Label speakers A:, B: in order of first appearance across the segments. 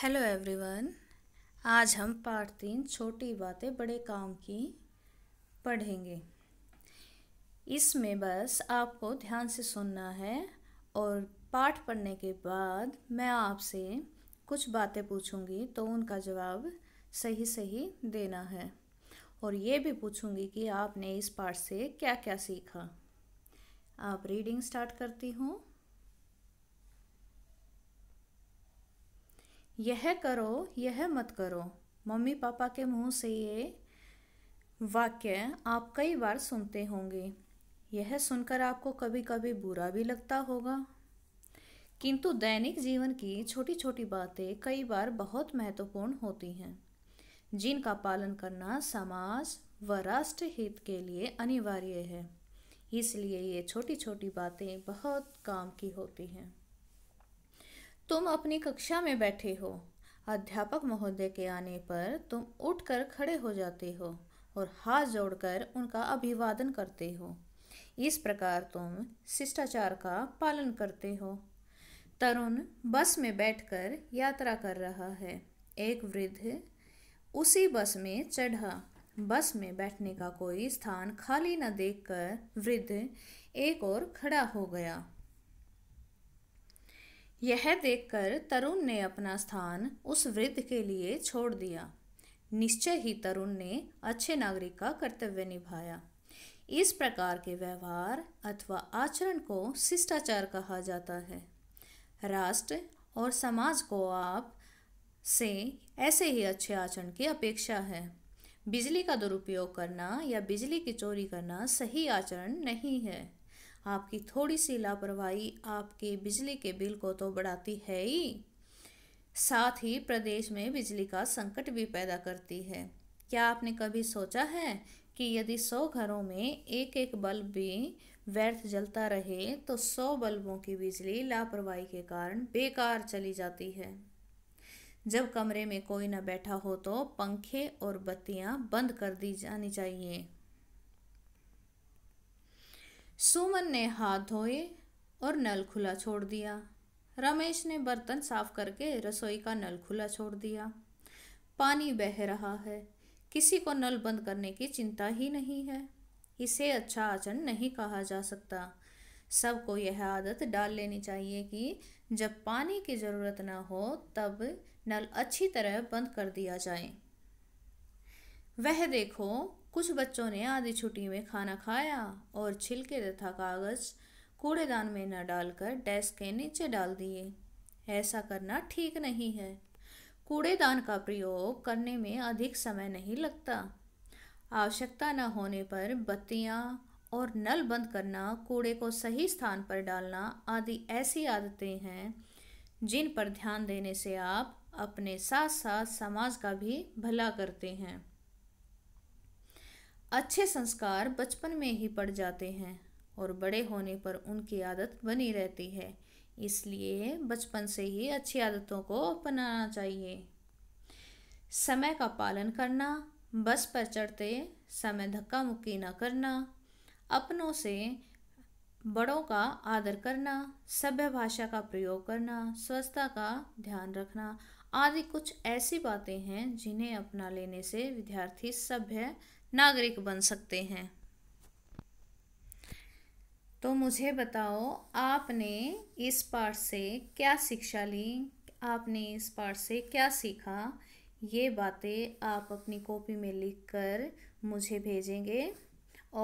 A: hello everyone आज हम part तीन छोटी बातें बड़े काम की पढ़ेंगे इसमें बस आपको ध्यान से सुनना है और पाठ पढ़ने के बाद मैं आपसे कुछ बातें पूछूंगी तो उनका जवाब सही सही देना है और ये भी पूछूंगी कि आपने इस पाठ से क्या क्या सीखा आप रीडिंग स्टार्ट करती हूँ यह करो यह मत करो मम्मी पापा के मुंह से ये वाक्य आप कई बार सुनते होंगे यह सुनकर आपको कभी कभी बुरा भी लगता होगा किंतु दैनिक जीवन की छोटी छोटी बातें कई बार बहुत महत्वपूर्ण होती हैं जिनका पालन करना समाज व राष्ट्र हित के लिए अनिवार्य है इसलिए ये छोटी छोटी बातें बहुत काम की होती हैं तुम अपनी कक्षा में बैठे हो अध्यापक महोदय के आने पर तुम उठकर खड़े हो जाते हो और हाथ जोड़कर उनका अभिवादन करते हो इस प्रकार तुम शिष्टाचार का पालन करते हो तरुण बस में बैठकर यात्रा कर रहा है एक वृद्ध उसी बस में चढ़ा बस में बैठने का कोई स्थान खाली न देखकर वृद्ध एक और खड़ा हो गया यह देखकर तरुण ने अपना स्थान उस वृद्ध के लिए छोड़ दिया निश्चय ही तरुण ने अच्छे नागरिक का कर्तव्य निभाया इस प्रकार के व्यवहार अथवा आचरण को शिष्टाचार कहा जाता है राष्ट्र और समाज को आप से ऐसे ही अच्छे आचरण की अपेक्षा है बिजली का दुरुपयोग करना या बिजली की चोरी करना सही आचरण नहीं है आपकी थोड़ी सी लापरवाही आपके बिजली के बिल को तो बढ़ाती है ही साथ ही प्रदेश में बिजली का संकट भी पैदा करती है क्या आपने कभी सोचा है कि यदि सौ घरों में एक एक बल्ब भी व्यर्थ जलता रहे तो सौ बल्बों की बिजली लापरवाही के कारण बेकार चली जाती है जब कमरे में कोई ना बैठा हो तो पंखे और बत्तियां बंद कर दी जानी चाहिए सुमन ने हाथ धोए और नल खुला छोड़ दिया रमेश ने बर्तन साफ करके रसोई का नल खुला छोड़ दिया पानी बह रहा है किसी को नल बंद करने की चिंता ही नहीं है इसे अच्छा आचरण नहीं कहा जा सकता सबको यह आदत डाल लेनी चाहिए कि जब पानी की ज़रूरत ना हो तब नल अच्छी तरह बंद कर दिया जाए वह देखो कुछ बच्चों ने आधी छुट्टी में खाना खाया और छिलके तथा कागज़ कूड़ेदान में न डालकर डेस्क के नीचे डाल दिए ऐसा करना ठीक नहीं है कूड़ेदान का प्रयोग करने में अधिक समय नहीं लगता आवश्यकता न होने पर बत्तियाँ और नल बंद करना कूड़े को सही स्थान पर डालना आदि ऐसी आदतें हैं जिन पर ध्यान देने से आप अपने साथ साथ समाज का भी भला करते हैं अच्छे संस्कार बचपन में ही पड़ जाते हैं और बड़े होने पर उनकी आदत बनी रहती है इसलिए बचपन से ही अच्छी आदतों को अपनाना चाहिए समय का पालन करना बस पर चढ़ते समय धक्का मुक्की ना करना अपनों से बड़ों का आदर करना सभ्य भाषा का प्रयोग करना स्वच्छता का ध्यान रखना आदि कुछ ऐसी बातें हैं जिन्हें अपना लेने से विद्यार्थी सभ्य नागरिक बन सकते हैं तो मुझे बताओ आपने इस पाठ से क्या शिक्षा ली आपने इस पाठ से क्या सीखा ये बातें आप अपनी कॉपी में लिखकर मुझे भेजेंगे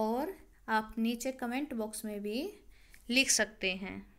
A: और आप नीचे कमेंट बॉक्स में भी लिख सकते हैं